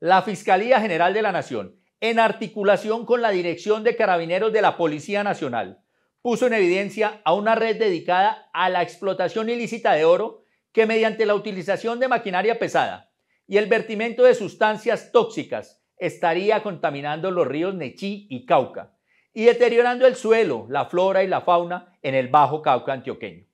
la Fiscalía General de la Nación, en articulación con la Dirección de Carabineros de la Policía Nacional, puso en evidencia a una red dedicada a la explotación ilícita de oro que mediante la utilización de maquinaria pesada y el vertimiento de sustancias tóxicas estaría contaminando los ríos Nechí y Cauca y deteriorando el suelo, la flora y la fauna en el Bajo Cauca antioqueño.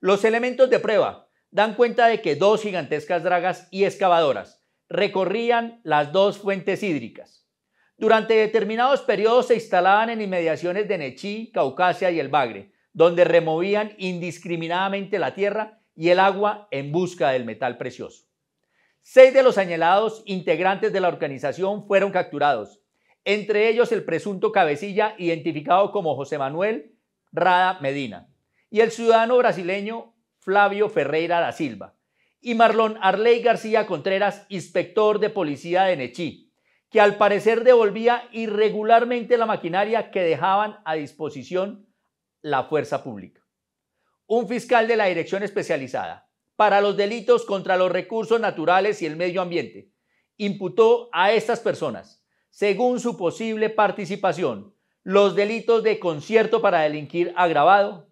Los elementos de prueba dan cuenta de que dos gigantescas dragas y excavadoras recorrían las dos fuentes hídricas. Durante determinados periodos se instalaban en inmediaciones de Nechí, Caucasia y el Bagre, donde removían indiscriminadamente la tierra y el agua en busca del metal precioso. Seis de los añelados integrantes de la organización fueron capturados, entre ellos el presunto cabecilla identificado como José Manuel Rada Medina y el ciudadano brasileño Flavio Ferreira da Silva, y Marlon Arley García Contreras, inspector de policía de Nechí, que al parecer devolvía irregularmente la maquinaria que dejaban a disposición la fuerza pública. Un fiscal de la Dirección Especializada para los delitos contra los recursos naturales y el medio ambiente imputó a estas personas, según su posible participación, los delitos de concierto para delinquir agravado,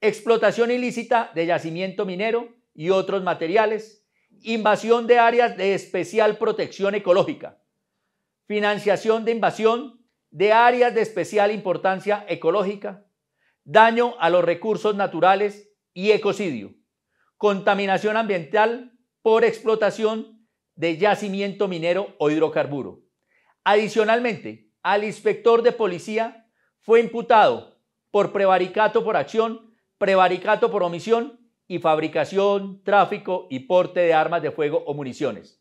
explotación ilícita de yacimiento minero, y otros materiales, invasión de áreas de especial protección ecológica, financiación de invasión de áreas de especial importancia ecológica, daño a los recursos naturales y ecocidio, contaminación ambiental por explotación de yacimiento minero o hidrocarburo. Adicionalmente, al inspector de policía fue imputado por prevaricato por acción, prevaricato por omisión y fabricación, tráfico y porte de armas de fuego o municiones.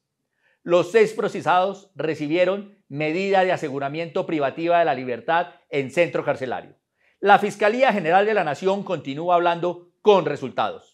Los seis procesados recibieron medida de aseguramiento privativa de la libertad en centro carcelario. La Fiscalía General de la Nación continúa hablando con resultados.